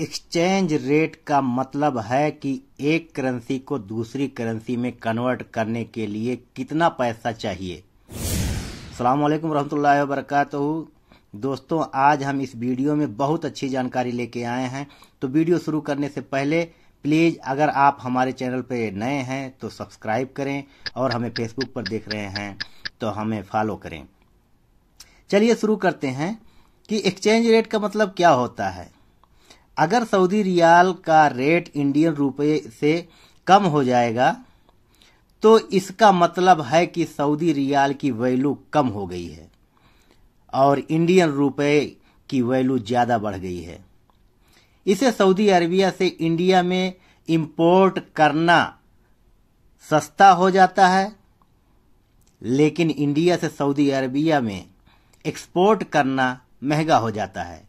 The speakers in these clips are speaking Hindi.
एक्सचेंज रेट का मतलब है कि एक करेंसी को दूसरी करेंसी में कन्वर्ट करने के लिए कितना पैसा चाहिए अल्लाम वरहमल वरक दोस्तों आज हम इस वीडियो में बहुत अच्छी जानकारी लेके आए हैं तो वीडियो शुरू करने से पहले प्लीज़ अगर आप हमारे चैनल पर नए हैं तो सब्सक्राइब करें और हमें फेसबुक पर देख रहे हैं तो हमें फॉलो करें चलिए शुरू करते हैं कि एक्सचेंज रेट का मतलब क्या होता है अगर सऊदी रियाल का रेट इंडियन रुपये से कम हो जाएगा तो इसका मतलब है कि सऊदी रियाल की वैल्यू कम हो गई है और इंडियन रुपये की वैल्यू ज़्यादा बढ़ गई है इसे सऊदी अरबिया से इंडिया में इंपोर्ट करना सस्ता हो जाता है लेकिन इंडिया से सऊदी अरबिया में एक्सपोर्ट करना महंगा हो जाता है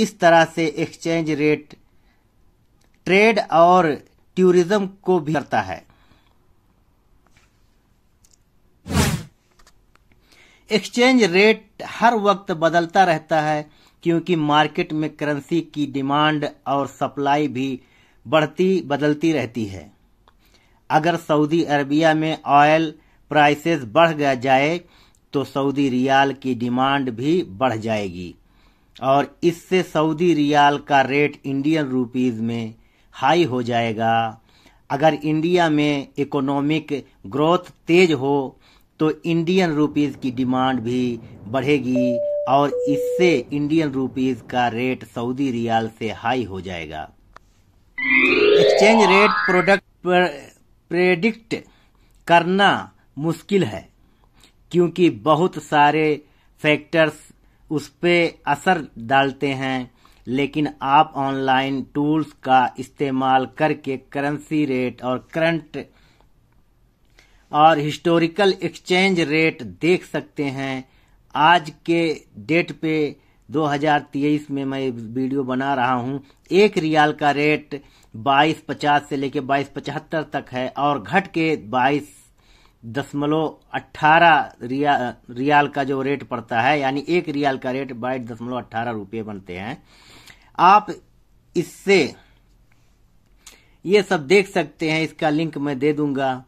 इस तरह से एक्सचेंज रेट ट्रेड और टूरिज्म को भी करता है एक्सचेंज रेट हर वक्त बदलता रहता है क्योंकि मार्केट में करेंसी की डिमांड और सप्लाई भी बढ़ती बदलती रहती है अगर सऊदी अरबिया में ऑयल प्राइसेस बढ़ जाए तो सऊदी रियाल की डिमांड भी बढ़ जाएगी और इससे सऊदी रियाल का रेट इंडियन रुपीस में हाई हो जाएगा अगर इंडिया में इकोनॉमिक ग्रोथ तेज हो तो इंडियन रुपीस की डिमांड भी बढ़ेगी और इससे इंडियन रुपीस का रेट सऊदी रियाल से हाई हो जाएगा एक्सचेंज रेट प्रोडक्ट पर प्रेडिक्ट करना मुश्किल है क्योंकि बहुत सारे फैक्टर्स उस पर असर डालते हैं लेकिन आप ऑनलाइन टूल्स का इस्तेमाल करके करेंसी रेट और करंट और हिस्टोरिकल एक्सचेंज रेट देख सकते हैं आज के डेट पे 2023 में मैं वीडियो बना रहा हूं एक रियाल का रेट बाईस पचास से लेकर बाईस पचहत्तर तक है और घट के बाईस दशमलव अट्ठारह रिया, रियाल का जो रेट पड़ता है यानी एक रियाल का रेट बाईस दशमलव अट्ठारह रुपये बनते हैं आप इससे ये सब देख सकते हैं इसका लिंक मैं दे दूंगा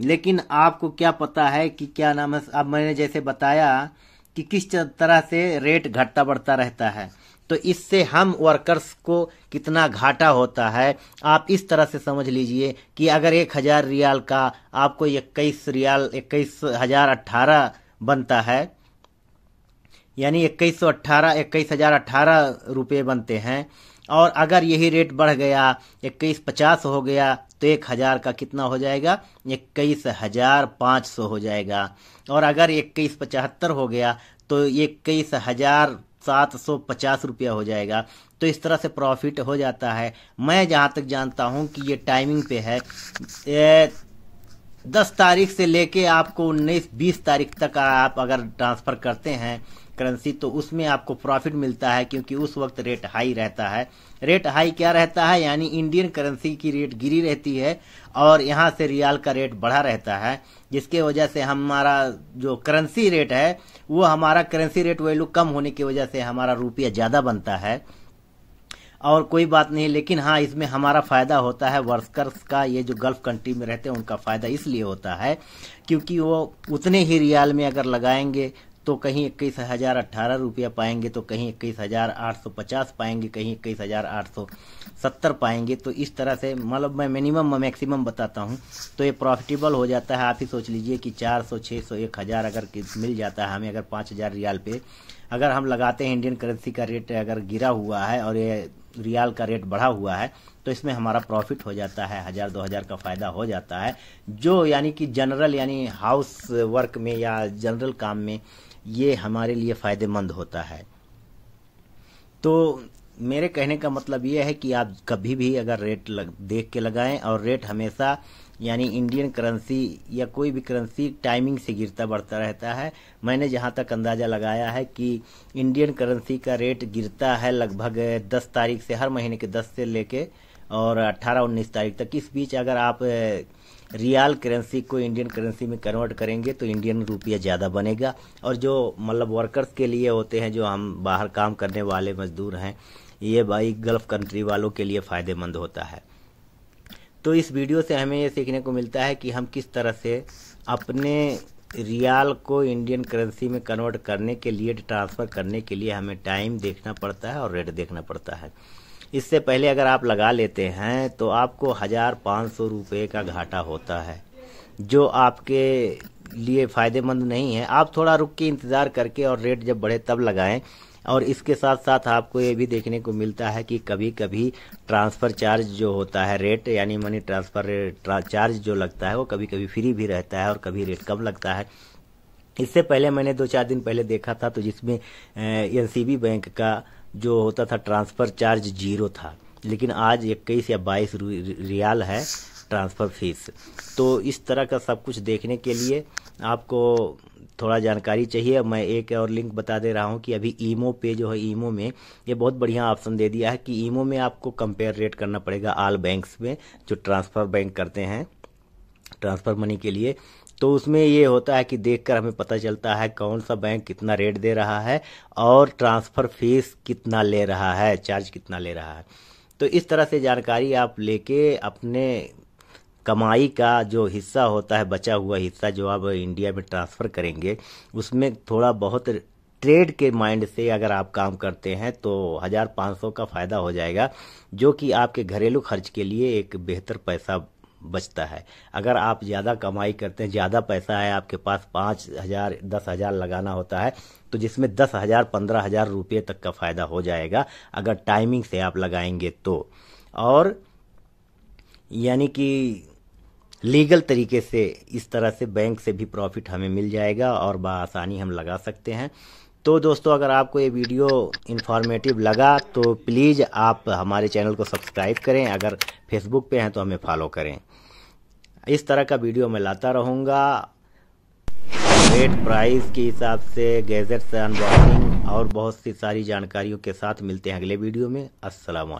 लेकिन आपको क्या पता है कि क्या नाम है अब मैंने जैसे बताया कि किस तरह से रेट घटता बढ़ता रहता है तो इससे हम वर्कर्स को कितना घाटा होता है आप इस तरह से समझ लीजिए कि अगर एक हज़ार रियाल का आपको इक्कीस रियाल इक्कीस हज़ार अट्ठारह बनता है यानी इक्कीस सौ अट्ठारह इक्कीस हज़ार अट्ठारह रुपये बनते हैं और अगर यही रेट बढ़ गया इक्कीस पचास हो गया तो एक हज़ार का कितना हो जाएगा इक्कीस हज़ार पाँच सौ हो जाएगा और अगर इक्कीस पचहत्तर हो गया तो इक्कीस हज़ार सात सौ पचास रुपया हो जाएगा तो इस तरह से प्रॉफिट हो जाता है मैं जहाँ तक जानता हूँ कि ये टाइमिंग पे है ए, दस तारीख से लेके आपको उन्नीस बीस तारीख तक आप अगर ट्रांसफ़र करते हैं करेंसी तो उसमें आपको प्रॉफिट मिलता है क्योंकि उस वक्त रेट हाई रहता है रेट हाई क्या रहता है यानी इंडियन करेंसी की रेट गिरी रहती है और यहाँ से रियाल का रेट बढ़ा रहता है जिसके वजह से हमारा जो करेंसी रेट है वो हमारा करेंसी रेट वैल्यू कम होने की वजह से हमारा रुपया ज़्यादा बनता है और कोई बात नहीं लेकिन हाँ इसमें हमारा फायदा होता है वर्कर्स का ये जो गल्फ कंट्री में रहते हैं उनका फायदा इसलिए होता है क्योंकि वो उतने ही रियाल में अगर लगाएंगे तो कहीं इक्कीस हजार अट्ठारह रुपया पाएंगे तो कहीं इक्कीस हजार आठ सौ पचास पाएंगे कहीं इक्कीस हजार आठ सौ सत्तर पाएंगे तो इस तरह से मतलब मैं मिनिमम मैक्सिमम बताता हूँ तो ये प्रॉफिटेबल हो जाता है आप ही सोच लीजिए कि चार सौ छः सौ एक हज़ार अगर मिल जाता है हमें अगर पाँच हज़ार रियाल पे अगर हम लगाते हैं इंडियन करेंसी का रेट अगर गिरा हुआ है और ये रियाल का रेट बढ़ा हुआ है तो इसमें हमारा प्रॉफिट हो जाता है हज़ार दो हज़ार का फ़ायदा हो जाता है जो यानी कि जनरल यानी हाउस वर्क में या जनरल काम में ये हमारे लिए फ़ायदेमंद होता है तो मेरे कहने का मतलब ये है कि आप कभी भी अगर रेट लग, देख के लगाएं और रेट हमेशा यानी इंडियन करेंसी या कोई भी करेंसी टाइमिंग से गिरता बढ़ता रहता है मैंने जहाँ तक अंदाज़ा लगाया है कि इंडियन करेंसी का रेट गिरता है लगभग 10 तारीख से हर महीने के 10 से लेके और 18 19 तारीख तक इस बीच अगर आप रियाल करेंसी को इंडियन करेंसी में कन्वर्ट करेंगे तो इंडियन रुपया ज़्यादा बनेगा और जो मतलब वर्कर्स के लिए होते हैं जो हम बाहर काम करने वाले मजदूर हैं ये भाई गल्फ कंट्री वालों के लिए फ़ायदेमंद होता है तो इस वीडियो से हमें ये सीखने को मिलता है कि हम किस तरह से अपने रियाल को इंडियन करेंसी में कन्वर्ट करने के लिए ट्रांसफ़र करने के लिए हमें टाइम देखना पड़ता है और रेट देखना पड़ता है इससे पहले अगर आप लगा लेते हैं तो आपको हज़ार पाँच सौ रुपये का घाटा होता है जो आपके लिए फ़ायदेमंद नहीं है आप थोड़ा रुक के इंतज़ार करके और रेट जब बढ़े तब लगाएं और इसके साथ साथ आपको ये भी देखने को मिलता है कि कभी कभी ट्रांसफ़र चार्ज जो होता है रेट यानी मनी ट्रांसफ़र चार्ज जो लगता है वो कभी कभी फ्री भी रहता है और कभी रेट कम लगता है इससे पहले मैंने दो चार दिन पहले देखा था तो जिसमें एन बैंक का जो होता था ट्रांसफ़र चार्ज जीरो था लेकिन आज इक्कीस या बाईस रियाल है ट्रांसफ़र फीस तो इस तरह का सब कुछ देखने के लिए आपको थोड़ा जानकारी चाहिए मैं एक और लिंक बता दे रहा हूँ कि अभी ईमो पे जो है ईमो में ये बहुत बढ़िया ऑप्शन दे दिया है कि ईमो में आपको कंपेयर रेट करना पड़ेगा आल बैंक्स में जो ट्रांसफ़र बैंक करते हैं ट्रांसफ़र मनी के लिए तो उसमें ये होता है कि देखकर हमें पता चलता है कौन सा बैंक कितना रेट दे रहा है और ट्रांसफ़र फीस कितना ले रहा है चार्ज कितना ले रहा है तो इस तरह से जानकारी आप लेके अपने कमाई का जो हिस्सा होता है बचा हुआ हिस्सा जो आप इंडिया में ट्रांसफ़र करेंगे उसमें थोड़ा बहुत ट्रेड के माइंड से अगर आप काम करते हैं तो हज़ार पाँच सौ का फ़ायदा हो जाएगा जो कि आपके घरेलू खर्च के लिए एक बेहतर पैसा बचता है अगर आप ज़्यादा कमाई करते हैं ज़्यादा पैसा है आपके पास पाँच हज़ार दस हज़ार लगाना होता है तो जिसमें दस हज़ार पंद्रह हज़ार रुपये तक का फ़ायदा हो जाएगा अगर टाइमिंग से आप लगाएंगे तो और यानी कि लीगल तरीके से इस तरह से बैंक से भी प्रॉफिट हमें मिल जाएगा और बसानी हम लगा सकते हैं तो दोस्तों अगर आपको ये वीडियो इन्फॉर्मेटिव लगा तो प्लीज़ आप हमारे चैनल को सब्सक्राइब करें अगर फेसबुक पे हैं तो हमें फॉलो करें इस तरह का वीडियो मैं लाता रहूँगा रेट प्राइस के हिसाब से गैजेट से अनबॉक्सिंग और बहुत सी सारी जानकारियों के साथ मिलते हैं अगले वीडियो में असलम